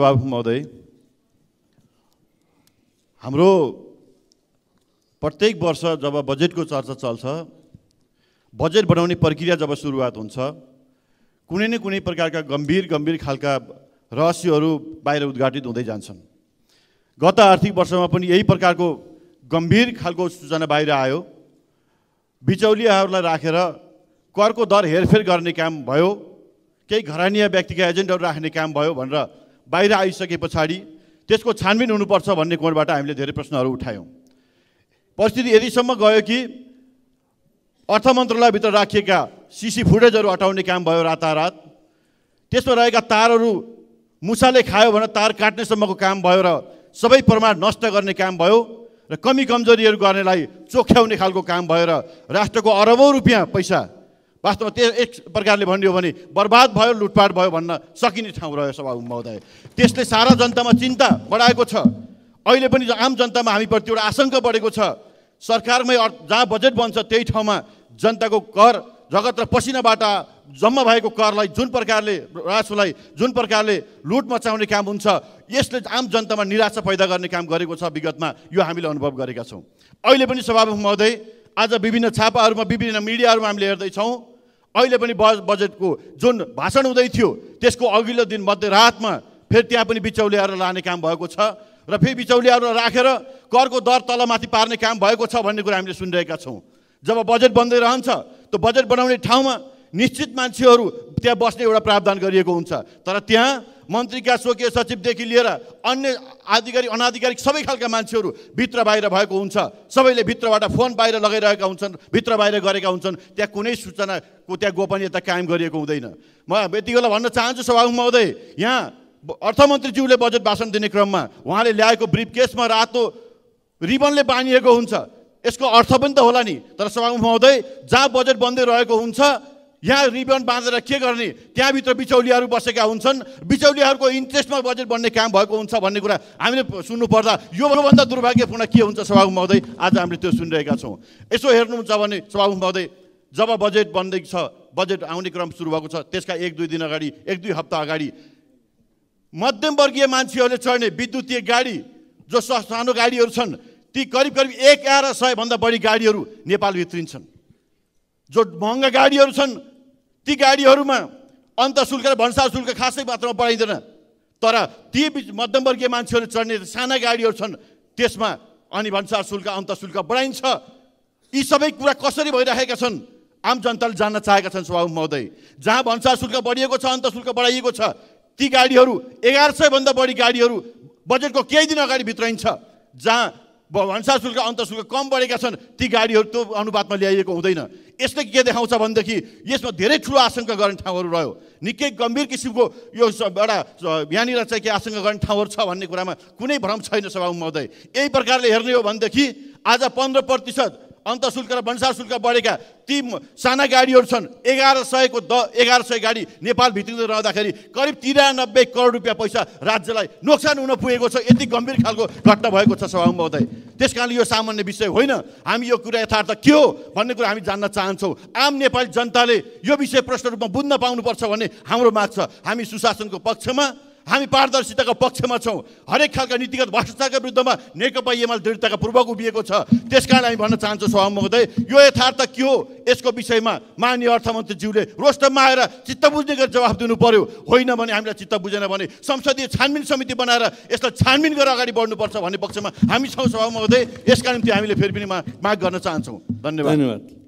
बाबु महोदय हाम्रो प्रत्येक वर्ष जब बजेटको चर्चा चल्छ बजेट बनाउने प्रक्रिया जब सुरुवात हुन्छ कुनै न कुनै प्रकारका गम्भीर गम्भीर खालका रहस्यहरू बाहिर उद्घाटित हुँदै जान्छन् गत आर्थिक वर्षमा पनि यही प्रकारको गम्भीर खालको सूचना बाहिर आयो बिचौलियाहरूलाई राखेर करको दर हेरफेर गर्ने काम भयो केही घरानिया व्यक्तिका एजेन्टहरू राख्ने काम भयो भनेर बाहिर आइसके पछाडि त्यसको छानबिन हुनुपर्छ भन्ने कोणबाट हामीले धेरै प्रश्नहरू उठायौँ परिस्थिति यदिसम्म गयो कि अर्थ मन्त्रालयभित्र राखिएका सिसी फुटेजहरू हटाउने काम भयो रातारात त्यसमा रहेका तारहरू मुसाले खायो भने तार काट्नेसम्मको काम भयो र सबै प्रमाण नष्ट गर्ने काम भयो र कमी कमजोरीहरू गर्नेलाई चोख्याउने खालको काम भयो र राष्ट्रको अरबौँ रुपियाँ पैसा वास्तवमा त्यो एक प्रकारले भनियो भने बर्बाद भयो लुटपाट भयो भन्न सकिने ठाउँ रह्यो सभा महोदय त्यसले सारा जनतामा चिन्ता बढाएको छ अहिले पनि आम जनतामा हामीप्रति एउटा आशङ्का बढेको छ सरकारमै जहाँ बजेट बन्छ त्यही ठाउँमा जनताको कर रगत र पसिनाबाट जम्मा भएको करलाई जुन प्रकारले रासोलाई जुन प्रकारले लुट मचाउने काम हुन्छ यसले आम जनतामा निराशा पैदा गर्ने काम गरेको छ विगतमा यो हामीले अनुभव गरेका छौँ अहिले पनि सभामुख महोदय आज विभिन्न छापाहरूमा विभिन्न मिडियाहरूमा हामीले हेर्दैछौँ अहिले पनि बज बजेटको जुन भाषण हुँदै थियो त्यसको अघिल्लो दिन मध्यरातमा फेरि त्यहाँ पनि बिचौलियाहरू लाने काम भएको छ र फेरि बिचौलियाहरू राखेर करको दर तलमाथि पार्ने काम भएको छ भन्ने कुरा हामीले सुनिरहेका छौँ जब बजेट बन्दै रहन्छ त्यो बजेट बनाउने ठाउँमा निश्चित मान्छेहरू त्यहाँ बस्ने एउटा प्रावधान गरिएको हुन्छ तर त्यहाँ मन्त्रीका स्वकीय सचिवदेखि लिएर अन्य आधिकारिक अनाधिकारिक सबै खालका मान्छेहरू भित्र बाहिर भएको हुन्छ सबैले भित्रबाट फोन बाहिर लगाइरहेका हुन्छन् भित्र बाहिर गरेका हुन्छन् त्यहाँ कुनै सूचनाको त्यहाँ गोपनीयता कायम गरिएको हुँदैन म यति बेला भन्न चाहन्छु सभामुख महोदय यहाँ अर्थमन्त्रीज्यूले बजेट भाषण दिने क्रममा उहाँले ल्याएको ब्रिफ केसमा रातो रिबनले बाँधिएको हुन्छ यसको अर्थ पनि त होला नि तर सभामुख महोदय जहाँ बजेट बन्दै रहेको हुन्छ यहाँ रिबन बाँधेर के गर्ने त्यहाँभित्र बिचौलियाहरू बसेका हुन्छन् बिचौलियाहरूको इन्ट्रेस्टमा बजेट बन्ने काम भएको हुन्छ भन्ने कुरा हामीले सुन्नुपर्दा योभन्दा दुर्भाग्यपूर्ण के हुन्छ सभामुख महोदय आज हामीले त्यो सुनिरहेका छौँ यसो हेर्नुहुन्छ भने सभामुख महोदय जब बजेट बन्दैछ बजेट आउने क्रम सुरु भएको छ त्यसका एक दुई दिन अगाडि एक दुई हप्ता अगाडि मध्यमवर्गीय मान्छेहरूले चढ्ने विद्युतीय गाडी जो सानो गाडीहरू छन् ती करिब करिब एक एघार सयभन्दा बढी गाडीहरू नेपाल भित्रिन्छन् जो महँगा गाडीहरू छन् ती गाडीहरूमा अन्त शुल्क र भन्सार शुल्क खासै मात्रामा बढाइँदैन तर ती मध्यमवर्गीय मान्छेहरू चढ्ने साना गाडीहरू छन् त्यसमा अनि भन्सार शुल्क अन्त शुल्क बढाइन्छ यी सबै कुरा कसरी भइरहेका छन् आम जनताले जान्न चाहेका छन् सभामुख महोदय जहाँ भन्सार शुल्क बढिएको छ अन्त शुल्क बढाइएको छ ती गाडीहरू एघार सयभन्दा बढी गाडीहरू बजेटको केही दिन अगाडि भित्राइन्छ जहाँ भन्सार शुल्क अन्त कम बढेका छन् ती गाडीहरू त्यो अनुपातमा ल्याइएको हुँदैन यसले के देखाउँछ भनेदेखि यसमा धेरै ठुलो आशंका गर्ने ठाउँहरू रह्यो निकै गम्भीर किसिमको यो एउटा यहाँनिर चाहिँ के आशंका गर्ने ठाउँहरू छ भन्ने कुरामा कुनै भ्रम छैन सभा महोदय यही प्रकारले हेर्ने हो भनेदेखि आज पन्ध्र प्रतिशत अन्त शुल्क र भन्सार शुल्क बढेका ती साना गाडीहरू छन् एघार सयको द एघार सय गाडी नेपालभित्र रहँदाखेरि करिब तिरानब्बे करोड रुपियाँ पैसा राज्यलाई नोक्सान हुन पुगेको छ यति गम्भीर खालको घटना भएको छ सभा महोदय त्यस कारणले यो सामान्य विषय होइन हामी यो कुरा यथार्थ के हो भन्ने कुरा हामी जान्न चाहन्छौँ आम नेपाली जनताले यो विषय प्रश्न रूपमा बुझ्न पाउनुपर्छ भन्ने हाम्रो माग छ हामी सुशासनको पक्षमा हामी पारदर्शिताको पक्षमा छौँ हरेक खालका नीतिगत भ्रष्टाचारका विरुद्धमा नेकपा एमाले दृढताका पूर्वक उभिएको छ त्यस कारण हामी भन्न चाहन्छौँ सभा महोदय यो यथार्थ के हो यसको विषयमा माननीय अर्थमन्त्रीज्यूले रोस्टममा आएर चित्त बुझ्ने गरी जवाफ दिनु पर्यो होइन भने हामीलाई चित्त बुझेन भने संसदीय छानबिन समिति बनाएर यसलाई छानबिन गरेर अगाडि बढ्नुपर्छ भन्ने पक्षमा हामी छौँ सभा महोदय यसका निम्ति हामीले फेरि पनि माग गर्न चाहन्छौँ धन्यवाद धन्यवाद